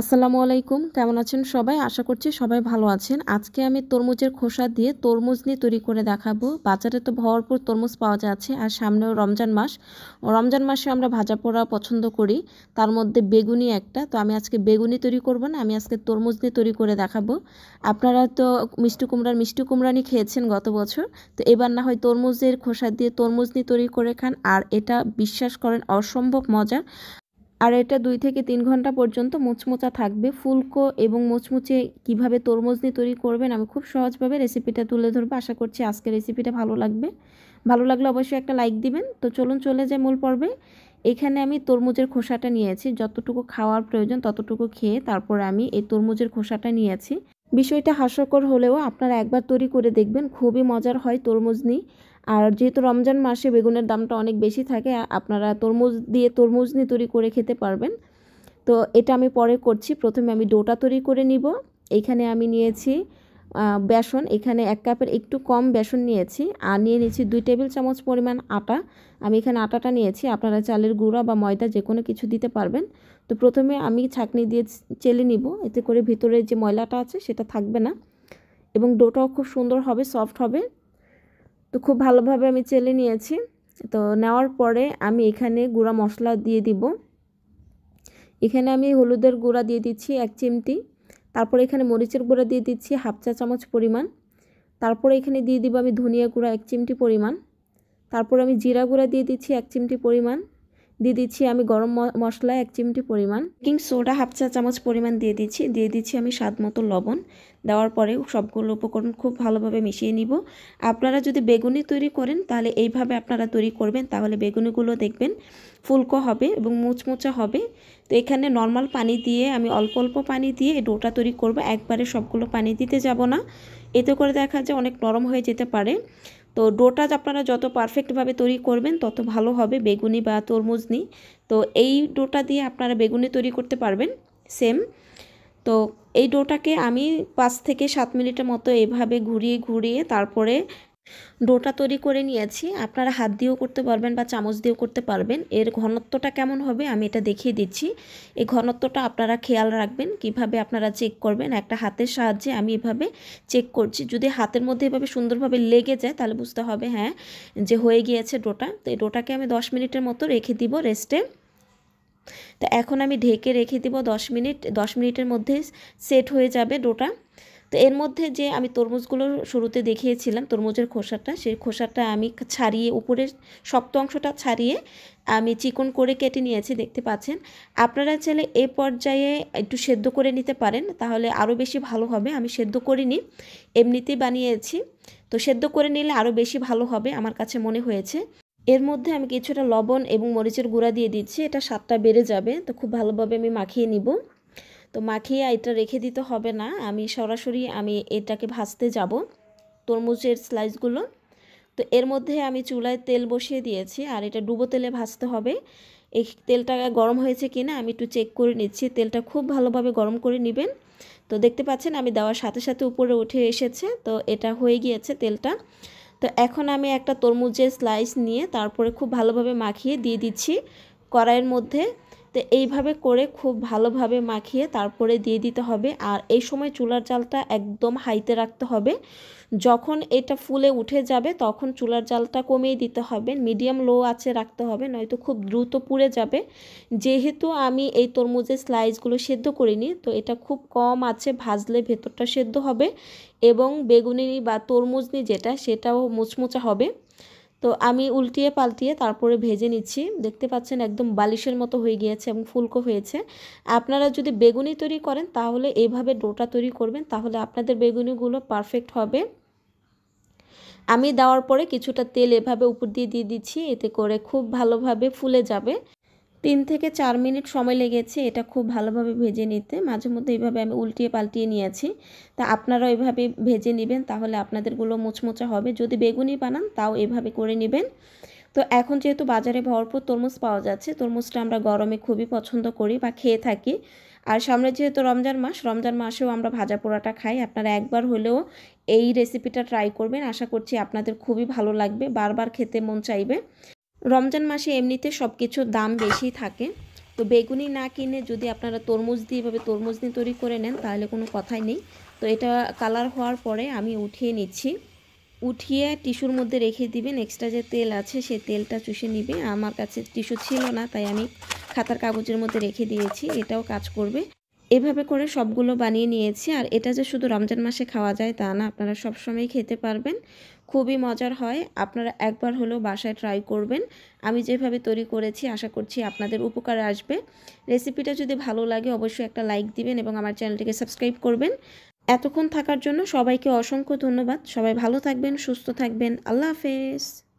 আসসালামু আলাইকুম কেমন আছেন সবাই আশা করছি সবাই ভালো আছেন আজকে আমি তরমুজের খোসা দিয়ে তরমুজ নিয়ে তৈরি করে দেখাবো বাজারে তো ভরপুর তরমুজ পাওয়া যাচ্ছে আর সামনেও রমজান মাস রমজান মাসে আমরা ভাজা পোড়া পছন্দ করি তার মধ্যে বেগুনি একটা তো আমি আজকে বেগুনি তৈরি করব না আমি আজকে তরমুজ নিয়ে তৈরি করে দেখাবো আপনারা তো মিষ্টি কুমড়ার মিষ্টি কুমড়ানি খেয়েছেন গত বছর তো এবার না হয় তরমুজের খোসা দিয়ে তরমুজ নিয়ে তৈরি করে খান আর এটা বিশ্বাস করেন অসম্ভব মজার আর এটা দুই থেকে তিন ঘন্টা পর্যন্ত মুচমুচা থাকবে ফুলকো এবং মুচমুচে কিভাবে তরমুজ দিয়ে তৈরি করবেন আমি খুব সহজভাবে রেসিপিটা তুলে ধরবো আশা করছি আজকে রেসিপিটা ভালো লাগবে ভালো লাগলে অবশ্যই একটা লাইক দিবেন তো চলুন চলে যাই মূল পর্বে এখানে আমি তরমুজের খোসাটা নিয়েছি যতটুকু খাওয়ার প্রয়োজন ততটুকু খেয়ে তারপর আমি এই তরমুজের খোসাটা নিয়েছি বিষয়টা হাস্যকর হলেও আপনারা একবার তৈরি করে দেখবেন খুবই মজার হয় তরমুজ নিয়ে আর যেহেতু রমজান মাসে বেগুনের দামটা অনেক বেশি থাকে আপনারা তরমুজ দিয়ে তরমুজ নিয়ে তৈরি করে খেতে পারবেন তো এটা আমি পরে করছি প্রথমে আমি ডোটা তৈরি করে নিব এখানে আমি নিয়েছি বেসন এখানে এক কাপের একটু কম বেসন নিয়েছি আর নিয়ে নিয়েছি দুই টেবিল চামচ পরিমাণ আটা আমি এখানে আটাটা নিয়েছি আপনারা চালের গুঁড়া বা ময়দা যে কোনো কিছু দিতে পারবেন তো প্রথমে আমি ছাঁকনি দিয়ে চেলে নিব এতে করে ভিতরে যে ময়লাটা আছে সেটা থাকবে না এবং ডোটাও খুব সুন্দর হবে সফট হবে তো খুব ভালোভাবে আমি চেলে নিয়েছি তো নেওয়ার পরে আমি এখানে গুঁড়া মশলা দিয়ে দিব এখানে আমি হলুদের গুঁড়া দিয়ে দিচ্ছি এক চিমটি তারপরে এখানে মরিচের গুঁড়া দিয়ে দিচ্ছি হাফ চা চামচ পরিমাণ তারপরে এখানে দিয়ে দিব আমি ধনিয়া গুঁড়া এক চিমটি পরিমাণ তারপর আমি জিরা গুঁড়া দিয়ে দিচ্ছি এক চিমটি পরিমাণ দিয়ে দিচ্ছি আমি গরম মশলা এক চিমটি পরিমাণ বেকিং সোডা হাফ চা চামচ পরিমাণ দিয়ে দিচ্ছি দিয়ে দিচ্ছি আমি স্বাদ মতো লবণ দেওয়ার পরে সবগুলো উপকরণ খুব ভালোভাবে মিশিয়ে নিব আপনারা যদি বেগুনি তৈরি করেন তাহলে এইভাবে আপনারা তৈরি করবেন তাহলে বেগুনিগুলো দেখবেন ফুলকো হবে এবং মুচমুচা হবে তো এখানে নর্মাল পানি দিয়ে আমি অল্প অল্প পানি দিয়ে ডোটা তৈরি করব একবারে সবগুলো পানি দিতে যাব না এতে করে দেখা যায় অনেক নরম হয়ে যেতে পারে তো ডোটা আপনারা যত পারফেক্টভাবে তৈরি করবেন তত ভালো হবে বেগুনি বা তরমুজনি তো এই ডোটা দিয়ে আপনারা বেগুনি তৈরি করতে পারবেন সেম তো এই ডোটাকে আমি পাঁচ থেকে সাত মিনিটের মতো এভাবে ঘুরিয়ে ঘুরিয়ে তারপরে ডোটা তৈরি করে নিয়েছি আপনারা হাত দিয়েও করতে পারবেন বা চামচ দিয়েও করতে পারবেন এর ঘনত্বটা কেমন হবে আমি এটা দেখিয়ে দিচ্ছি এই ঘনত্বটা আপনারা খেয়াল রাখবেন কিভাবে আপনারা চেক করবেন একটা হাতের সাহায্যে আমি এভাবে চেক করছি যদি হাতের মধ্যে এভাবে সুন্দরভাবে লেগে যায় তাহলে বুঝতে হবে হ্যাঁ যে হয়ে গিয়েছে ডোটা তো এই ডোটাকে আমি দশ মিনিটের মতো রেখে দিব রেস্টে তো এখন আমি ঢেকে রেখে দিব দশ মিনিট দশ মিনিটের মধ্যে সেট হয়ে যাবে ডোটা তো এর মধ্যে যে আমি তরমুজগুলো শুরুতে দেখিয়েছিলাম তরমুজের খোসাটা সেই খোসাটা আমি ছাড়িয়ে উপরের শক্ত অংশটা ছাড়িয়ে আমি চিকন করে কেটে নিয়েছি দেখতে পাচ্ছেন আপনারা চাইলে এ পর্যায়ে একটু সেদ্ধ করে নিতে পারেন তাহলে আরও বেশি ভালো হবে আমি সেদ্ধ করিনি এমনিতেই বানিয়েছি তো সেদ্ধ করে নিলে আরও বেশি ভালো হবে আমার কাছে মনে হয়েছে এর মধ্যে আমি কিছুটা লবণ এবং মরিচের গুঁড়া দিয়ে দিচ্ছি এটা স্বাদটা বেড়ে যাবে তো খুব ভালোভাবে আমি মাখিয়ে নিব তো মাখিয়ে এটা রেখে দিতে হবে না আমি সরাসরি আমি এটাকে ভাজতে যাব তরমুজের স্লাইসগুলো তো এর মধ্যে আমি চুলায় তেল বসিয়ে দিয়েছি আর এটা ডুবো তেলে ভাজতে হবে এই তেলটা গরম হয়েছে কি না আমি একটু চেক করে নিচ্ছি তেলটা খুব ভালোভাবে গরম করে নেবেন তো দেখতে পাচ্ছেন আমি দেওয়ার সাথে সাথে উপরে উঠে এসেছে তো এটা হয়ে গিয়েছে তেলটা তো এখন আমি একটা তরমুজের স্লাইস নিয়ে তারপরে খুব ভালোভাবে মাখিয়ে দিয়ে দিচ্ছি কড়াইয়ের মধ্যে তো এইভাবে করে খুব ভালোভাবে মাখিয়ে তারপরে দিয়ে দিতে হবে আর এই সময় চুলার জালটা একদম হাইতে রাখতে হবে যখন এটা ফুলে উঠে যাবে তখন চুলার জালটা কমিয়ে দিতে হবে মিডিয়াম লো আছে রাখতে হবে নয়তো খুব দ্রুত পুড়ে যাবে যেহেতু আমি এই তরমুজের স্লাইসগুলো সেদ্ধ করিনি তো এটা খুব কম আছে ভাজলে ভেতরটা সেদ্ধ হবে এবং বেগুনি বা তরমুজনি যেটা সেটাও মুচমুচা হবে তো আমি উল্টিয়ে পাল্টিয়ে তারপরে ভেজে নিচ্ছি দেখতে পাচ্ছেন একদম বালিশের মতো হয়ে গিয়েছে এবং ফুলকো হয়েছে আপনারা যদি বেগুনি তৈরি করেন তাহলে এভাবে ডোটা তৈরি করবেন তাহলে আপনাদের বেগুনিগুলো পারফেক্ট হবে আমি দেওয়ার পরে কিছুটা তেল এভাবে উপর দিয়ে দিয়ে দিচ্ছি এতে করে খুব ভালোভাবে ফুলে যাবে তিন থেকে চার মিনিট সময় লেগেছে এটা খুব ভালোভাবে ভেজে নিতে মাঝে মধ্যে এইভাবে আমি উল্টিয়ে পাল্টিয়ে নিয়েছি তা আপনারা এভাবে ভেজে নেবেন তাহলে আপনাদেরগুলো মুচমুচা হবে যদি বেগুনি বানান তাও এভাবে করে নেবেন তো এখন যেহেতু বাজারে ভরপুর তরমুজ পাওয়া যাচ্ছে তরমুজটা আমরা গরমে খুবই পছন্দ করি বা খেয়ে থাকি আর সামনে যেহেতু রমজান মাস রমজান মাসেও আমরা ভাজা পোড়াটা খাই আপনারা একবার হলেও এই রেসিপিটা ট্রাই করবেন আশা করছি আপনাদের খুবই ভালো লাগবে বারবার খেতে মন চাইবে রমজান মাসে এমনিতে সব কিছুর দাম বেশি থাকে তো বেগুনি না কিনে যদি আপনারা তরমুজ দিয়ে এভাবে তরমুজ দিয়ে তৈরি করে নেন তাহলে কোনো কথাই নেই তো এটা কালার হওয়ার পরে আমি উঠিয়ে নিচ্ছি উঠিয়ে টিস্যুর মধ্যে রেখে দিবেন এক্সট্রা যে তেল আছে সেই তেলটা চুষে নিবে আমার কাছে টিস্যু ছিল না তাই আমি খাতার কাগজের মধ্যে রেখে দিয়েছি এটাও কাজ করবে এভাবে করে সবগুলো বানিয়ে নিয়েছি আর এটা যে শুধু রমজান মাসে খাওয়া যায় তা না আপনারা সব সময় খেতে পারবেন খুবই মজার হয় আপনারা একবার হলেও বাসায় ট্রাই করবেন আমি যেভাবে তৈরি করেছি আশা করছি আপনাদের উপকার আসবে রেসিপিটা যদি ভালো লাগে অবশ্যই একটা লাইক দিবেন এবং আমার চ্যানেলটিকে সাবস্ক্রাইব করবেন এতক্ষণ থাকার জন্য সবাইকে অসংখ্য ধন্যবাদ সবাই ভালো থাকবেন সুস্থ থাকবেন আল্লাহ হাফেজ